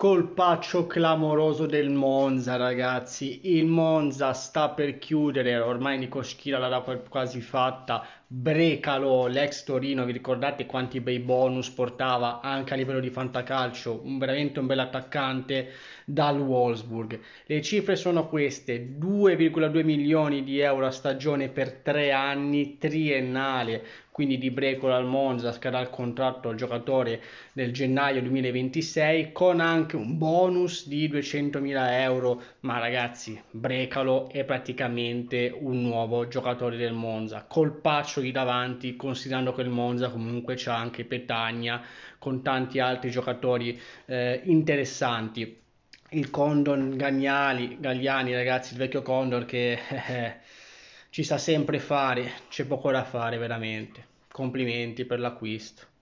Colpaccio clamoroso del Monza, ragazzi. Il Monza sta per chiudere. Ormai Nico Schira l'ha quasi fatta. Brecalo, l'ex Torino, vi ricordate quanti bei bonus portava anche a livello di fantacalcio? Un, veramente un bel attaccante dal Wolfsburg. Le cifre sono queste: 2,2 milioni di euro a stagione per tre anni triennale quindi di Brecola al Monza scadrà il contratto al giocatore nel gennaio 2026 con anche un bonus di 200.000 euro ma ragazzi Brecalo è praticamente un nuovo giocatore del Monza colpaccio lì davanti considerando che il Monza comunque c'ha anche Petagna con tanti altri giocatori eh, interessanti il Condon Gagnali, Gagliani ragazzi il vecchio Condor che eh, ci sa sempre fare, c'è poco da fare veramente. Complimenti per l'acquisto.